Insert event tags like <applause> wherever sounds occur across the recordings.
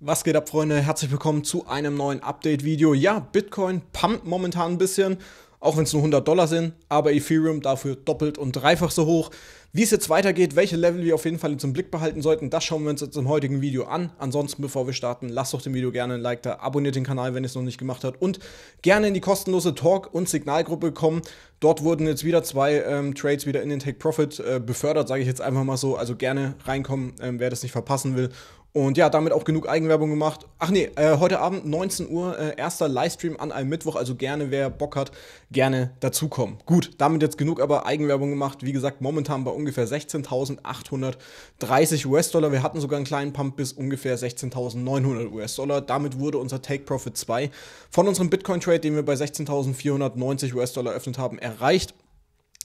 Was geht ab, Freunde? Herzlich willkommen zu einem neuen Update-Video. Ja, Bitcoin pumpt momentan ein bisschen, auch wenn es nur 100 Dollar sind, aber Ethereum dafür doppelt und dreifach so hoch. Wie es jetzt weitergeht, welche Level wir auf jeden Fall zum Blick behalten sollten, das schauen wir uns jetzt im heutigen Video an. Ansonsten, bevor wir starten, lasst doch dem Video gerne ein Like da, abonniert den Kanal, wenn ihr es noch nicht gemacht habt und gerne in die kostenlose Talk- und Signalgruppe kommen. Dort wurden jetzt wieder zwei ähm, Trades wieder in den Take Profit äh, befördert, sage ich jetzt einfach mal so. Also gerne reinkommen, ähm, wer das nicht verpassen will. Und ja, damit auch genug Eigenwerbung gemacht. Ach nee, äh, heute Abend 19 Uhr, äh, erster Livestream an einem Mittwoch, also gerne, wer Bock hat, gerne dazukommen. Gut, damit jetzt genug aber Eigenwerbung gemacht. Wie gesagt, momentan bei ungefähr 16.830 US-Dollar. Wir hatten sogar einen kleinen Pump bis ungefähr 16.900 US-Dollar. Damit wurde unser Take Profit 2 von unserem Bitcoin-Trade, den wir bei 16.490 US-Dollar eröffnet haben, erreicht.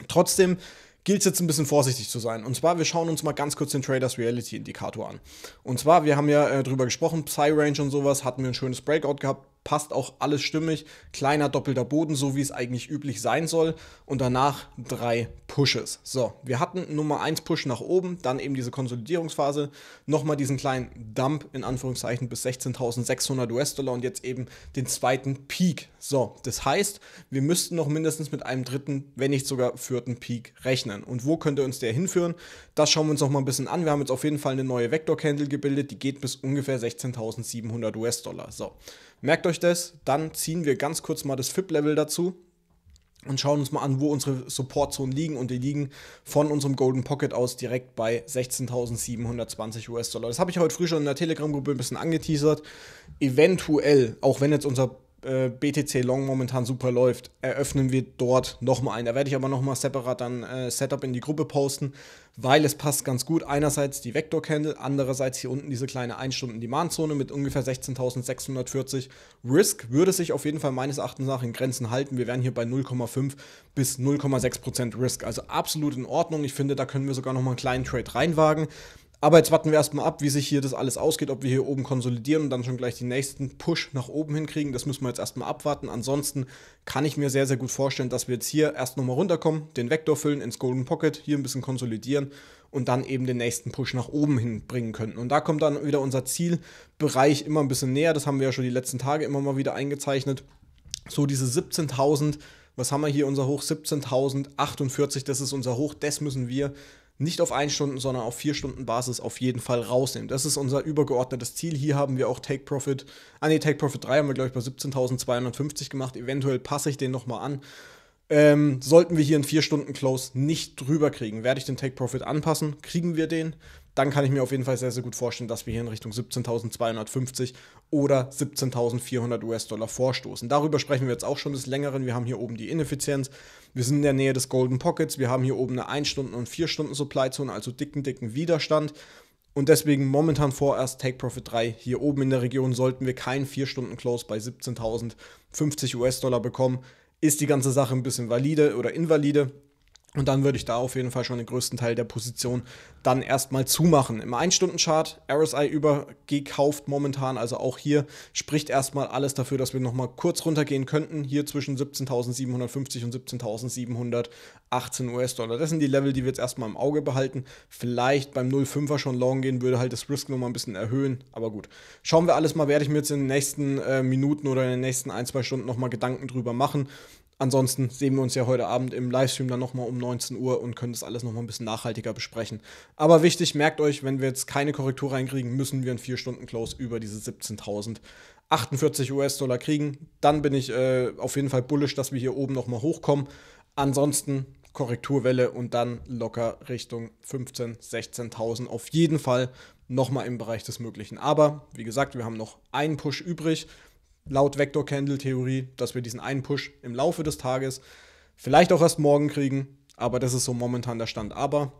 Trotzdem gilt es jetzt ein bisschen vorsichtig zu sein. Und zwar, wir schauen uns mal ganz kurz den Traders Reality Indikator an. Und zwar, wir haben ja äh, drüber gesprochen, Psy Range und sowas, hatten wir ein schönes Breakout gehabt, passt auch alles stimmig. Kleiner doppelter Boden, so wie es eigentlich üblich sein soll. Und danach drei Pushes. So, wir hatten Nummer 1 Push nach oben, dann eben diese Konsolidierungsphase, nochmal diesen kleinen Dump in Anführungszeichen bis 16.600 US-Dollar und jetzt eben den zweiten Peak. So, das heißt, wir müssten noch mindestens mit einem dritten, wenn nicht sogar vierten Peak rechnen. Und wo könnte uns der hinführen? Das schauen wir uns nochmal ein bisschen an. Wir haben jetzt auf jeden Fall eine neue Vector Candle gebildet, die geht bis ungefähr 16.700 US-Dollar. So. Merkt euch das, dann ziehen wir ganz kurz mal das FIP-Level dazu und schauen uns mal an, wo unsere Support-Zonen liegen. Und die liegen von unserem Golden Pocket aus direkt bei 16.720 US-Dollar. Das habe ich heute früh schon in der Telegram-Gruppe ein bisschen angeteasert. Eventuell, auch wenn jetzt unser äh, BTC Long momentan super läuft, eröffnen wir dort nochmal einen. Da werde ich aber nochmal separat dann äh, Setup in die Gruppe posten, weil es passt ganz gut. Einerseits die Vector Candle, andererseits hier unten diese kleine 1-Stunden-Demand-Zone mit ungefähr 16.640. Risk würde sich auf jeden Fall meines Erachtens nach in Grenzen halten. Wir wären hier bei 0,5 bis 0,6% Risk. Also absolut in Ordnung. Ich finde, da können wir sogar nochmal einen kleinen Trade reinwagen. Aber jetzt warten wir erstmal ab, wie sich hier das alles ausgeht, ob wir hier oben konsolidieren und dann schon gleich den nächsten Push nach oben hinkriegen. Das müssen wir jetzt erstmal abwarten. Ansonsten kann ich mir sehr, sehr gut vorstellen, dass wir jetzt hier erst nochmal runterkommen, den Vektor füllen ins Golden Pocket, hier ein bisschen konsolidieren und dann eben den nächsten Push nach oben hinbringen könnten. Und da kommt dann wieder unser Zielbereich immer ein bisschen näher. Das haben wir ja schon die letzten Tage immer mal wieder eingezeichnet. So diese 17.000. Was haben wir hier? Unser Hoch 17.048, das ist unser Hoch, das müssen wir nicht auf 1 Stunden, sondern auf 4 Stunden Basis auf jeden Fall rausnimmt. Das ist unser übergeordnetes Ziel. Hier haben wir auch Take Profit, ah nee, Take Profit 3 haben wir, glaube ich, bei 17.250 gemacht. Eventuell passe ich den nochmal an. Ähm, sollten wir hier einen 4-Stunden-Close nicht drüber kriegen, werde ich den Take Profit anpassen. Kriegen wir den, dann kann ich mir auf jeden Fall sehr, sehr gut vorstellen, dass wir hier in Richtung 17.250 oder 17.400 US-Dollar vorstoßen. Darüber sprechen wir jetzt auch schon des Längeren. Wir haben hier oben die Ineffizienz. Wir sind in der Nähe des Golden Pockets. Wir haben hier oben eine 1-Stunden- und 4-Stunden-Supply-Zone, also dicken, dicken Widerstand. Und deswegen momentan vorerst Take Profit 3 hier oben in der Region sollten wir keinen 4-Stunden-Close bei 17.050 US-Dollar bekommen. Ist die ganze Sache ein bisschen valide oder invalide? Und dann würde ich da auf jeden Fall schon den größten Teil der Position dann erstmal zumachen. Im 1-Stunden-Chart RSI übergekauft momentan, also auch hier spricht erstmal alles dafür, dass wir nochmal kurz runtergehen könnten. Hier zwischen 17.750 und 17.718 US-Dollar. Das sind die Level, die wir jetzt erstmal im Auge behalten. Vielleicht beim 0,5er schon long gehen, würde halt das Risk nochmal ein bisschen erhöhen. Aber gut, schauen wir alles mal, werde ich mir jetzt in den nächsten äh, Minuten oder in den nächsten 1-2 Stunden nochmal Gedanken drüber machen. Ansonsten sehen wir uns ja heute Abend im Livestream dann nochmal um 19 Uhr und können das alles nochmal ein bisschen nachhaltiger besprechen. Aber wichtig, merkt euch, wenn wir jetzt keine Korrektur reinkriegen, müssen wir einen 4-Stunden-Close über diese 17.048 US-Dollar kriegen. Dann bin ich äh, auf jeden Fall bullisch, dass wir hier oben nochmal hochkommen. Ansonsten Korrekturwelle und dann locker Richtung 15.000, 16.000 auf jeden Fall nochmal im Bereich des Möglichen. Aber wie gesagt, wir haben noch einen Push übrig laut Vector Candle Theorie, dass wir diesen einen Push im Laufe des Tages vielleicht auch erst morgen kriegen, aber das ist so momentan der Stand. Aber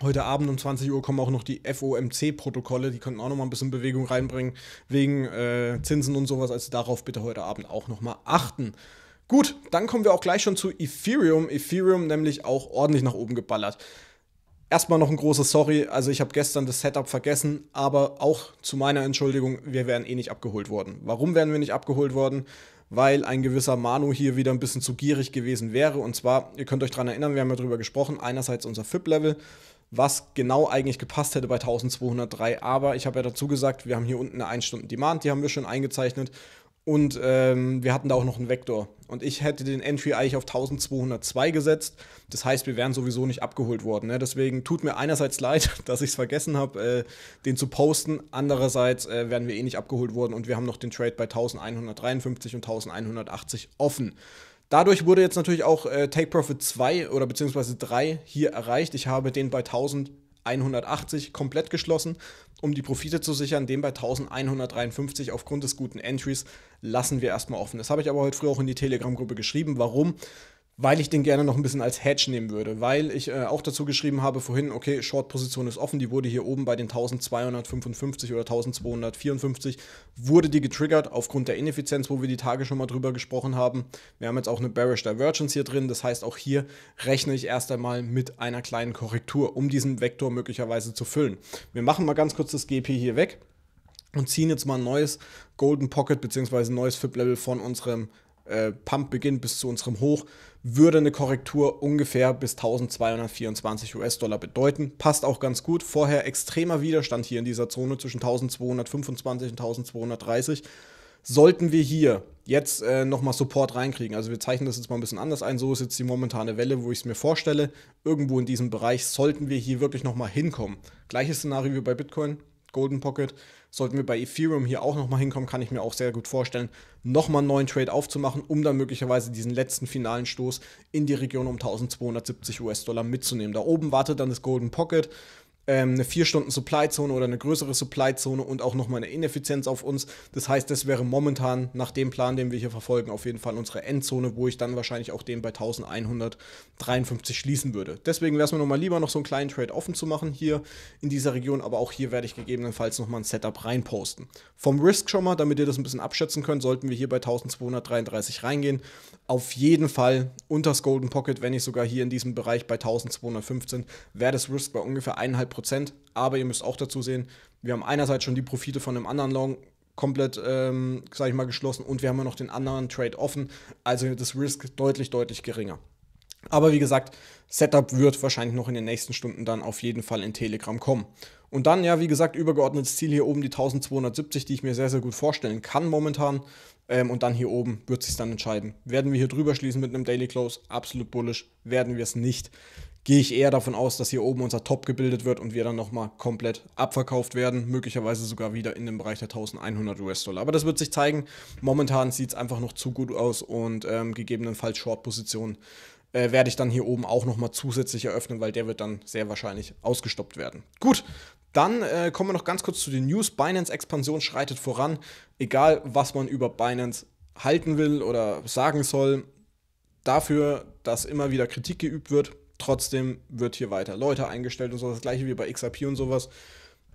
heute Abend um 20 Uhr kommen auch noch die FOMC Protokolle, die könnten auch noch mal ein bisschen Bewegung reinbringen wegen äh, Zinsen und sowas, also darauf bitte heute Abend auch noch mal achten. Gut, dann kommen wir auch gleich schon zu Ethereum. Ethereum nämlich auch ordentlich nach oben geballert. Erstmal noch ein großes Sorry, also ich habe gestern das Setup vergessen, aber auch zu meiner Entschuldigung, wir wären eh nicht abgeholt worden. Warum wären wir nicht abgeholt worden? Weil ein gewisser Manu hier wieder ein bisschen zu gierig gewesen wäre. Und zwar, ihr könnt euch daran erinnern, wir haben ja darüber gesprochen, einerseits unser FIP-Level, was genau eigentlich gepasst hätte bei 1203, aber ich habe ja dazu gesagt, wir haben hier unten eine 1-Stunden-Demand, die haben wir schon eingezeichnet. Und ähm, wir hatten da auch noch einen Vektor und ich hätte den Entry eigentlich auf 1202 gesetzt. Das heißt, wir wären sowieso nicht abgeholt worden. Ne? Deswegen tut mir einerseits leid, <laughs> dass ich es vergessen habe, äh, den zu posten. Andererseits äh, wären wir eh nicht abgeholt worden und wir haben noch den Trade bei 1153 und 1180 offen. Dadurch wurde jetzt natürlich auch äh, Take Profit 2 oder beziehungsweise 3 hier erreicht. Ich habe den bei 1000 180 komplett geschlossen, um die Profite zu sichern. Den bei 1153 aufgrund des guten Entries lassen wir erstmal offen. Das habe ich aber heute früh auch in die Telegram-Gruppe geschrieben. Warum? weil ich den gerne noch ein bisschen als Hedge nehmen würde, weil ich äh, auch dazu geschrieben habe vorhin, okay, Short-Position ist offen, die wurde hier oben bei den 1255 oder 1254, wurde die getriggert aufgrund der Ineffizienz, wo wir die Tage schon mal drüber gesprochen haben. Wir haben jetzt auch eine Bearish Divergence hier drin, das heißt auch hier rechne ich erst einmal mit einer kleinen Korrektur, um diesen Vektor möglicherweise zu füllen. Wir machen mal ganz kurz das GP hier weg und ziehen jetzt mal ein neues Golden Pocket bzw. ein neues FIP-Level von unserem äh, Pumpbeginn bis zu unserem Hoch würde eine Korrektur ungefähr bis 1224 US-Dollar bedeuten. Passt auch ganz gut. Vorher extremer Widerstand hier in dieser Zone zwischen 1225 und 1230. Sollten wir hier jetzt äh, nochmal Support reinkriegen, also wir zeichnen das jetzt mal ein bisschen anders ein, so ist jetzt die momentane Welle, wo ich es mir vorstelle, irgendwo in diesem Bereich sollten wir hier wirklich nochmal hinkommen. Gleiches Szenario wie bei Bitcoin, Golden Pocket. Sollten wir bei Ethereum hier auch nochmal hinkommen, kann ich mir auch sehr gut vorstellen, nochmal einen neuen Trade aufzumachen, um dann möglicherweise diesen letzten finalen Stoß in die Region um 1270 US-Dollar mitzunehmen. Da oben wartet dann das Golden Pocket ähm, eine 4 Stunden Supply Zone oder eine größere Supply Zone und auch nochmal eine Ineffizienz auf uns. Das heißt, das wäre momentan nach dem Plan, den wir hier verfolgen, auf jeden Fall unsere Endzone, wo ich dann wahrscheinlich auch den bei 1153 schließen würde. Deswegen wäre es mir nochmal lieber, noch so einen kleinen Trade offen zu machen hier in dieser Region, aber auch hier werde ich gegebenenfalls nochmal ein Setup reinposten. Vom Risk schon mal, damit ihr das ein bisschen abschätzen könnt, sollten wir hier bei 1233 reingehen. Auf jeden Fall unter das Golden Pocket, wenn nicht sogar hier in diesem Bereich bei 1215, wäre das Risk bei ungefähr 1,5 Prozent. Aber ihr müsst auch dazu sehen, wir haben einerseits schon die Profite von einem anderen Long komplett, ähm, sage ich mal, geschlossen und wir haben ja noch den anderen Trade offen. Also das Risk deutlich, deutlich geringer. Aber wie gesagt, Setup wird wahrscheinlich noch in den nächsten Stunden dann auf jeden Fall in Telegram kommen. Und dann, ja, wie gesagt, übergeordnetes Ziel hier oben die 1270, die ich mir sehr, sehr gut vorstellen kann momentan. Ähm, und dann hier oben wird sich dann entscheiden. Werden wir hier drüber schließen mit einem Daily Close? Absolut bullish. Werden wir es nicht? gehe ich eher davon aus, dass hier oben unser Top gebildet wird und wir dann nochmal komplett abverkauft werden, möglicherweise sogar wieder in dem Bereich der 1100 US-Dollar. Aber das wird sich zeigen. Momentan sieht es einfach noch zu gut aus und ähm, gegebenenfalls Short-Positionen äh, werde ich dann hier oben auch nochmal zusätzlich eröffnen, weil der wird dann sehr wahrscheinlich ausgestoppt werden. Gut, dann äh, kommen wir noch ganz kurz zu den News. Binance-Expansion schreitet voran. Egal, was man über Binance halten will oder sagen soll, dafür, dass immer wieder Kritik geübt wird, Trotzdem wird hier weiter Leute eingestellt und so. Das gleiche wie bei XRP und sowas.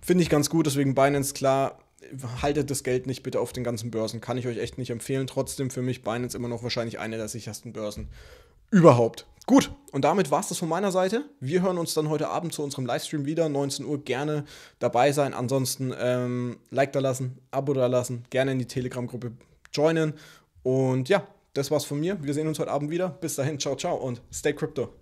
Finde ich ganz gut, deswegen Binance klar, haltet das Geld nicht bitte auf den ganzen Börsen. Kann ich euch echt nicht empfehlen. Trotzdem für mich Binance immer noch wahrscheinlich eine der sichersten Börsen überhaupt. Gut, und damit war es das von meiner Seite. Wir hören uns dann heute Abend zu unserem Livestream wieder, 19 Uhr. Gerne dabei sein. Ansonsten ähm, Like da lassen, Abo da lassen, gerne in die Telegram-Gruppe joinen. Und ja, das war's von mir. Wir sehen uns heute Abend wieder. Bis dahin, ciao, ciao und stay crypto.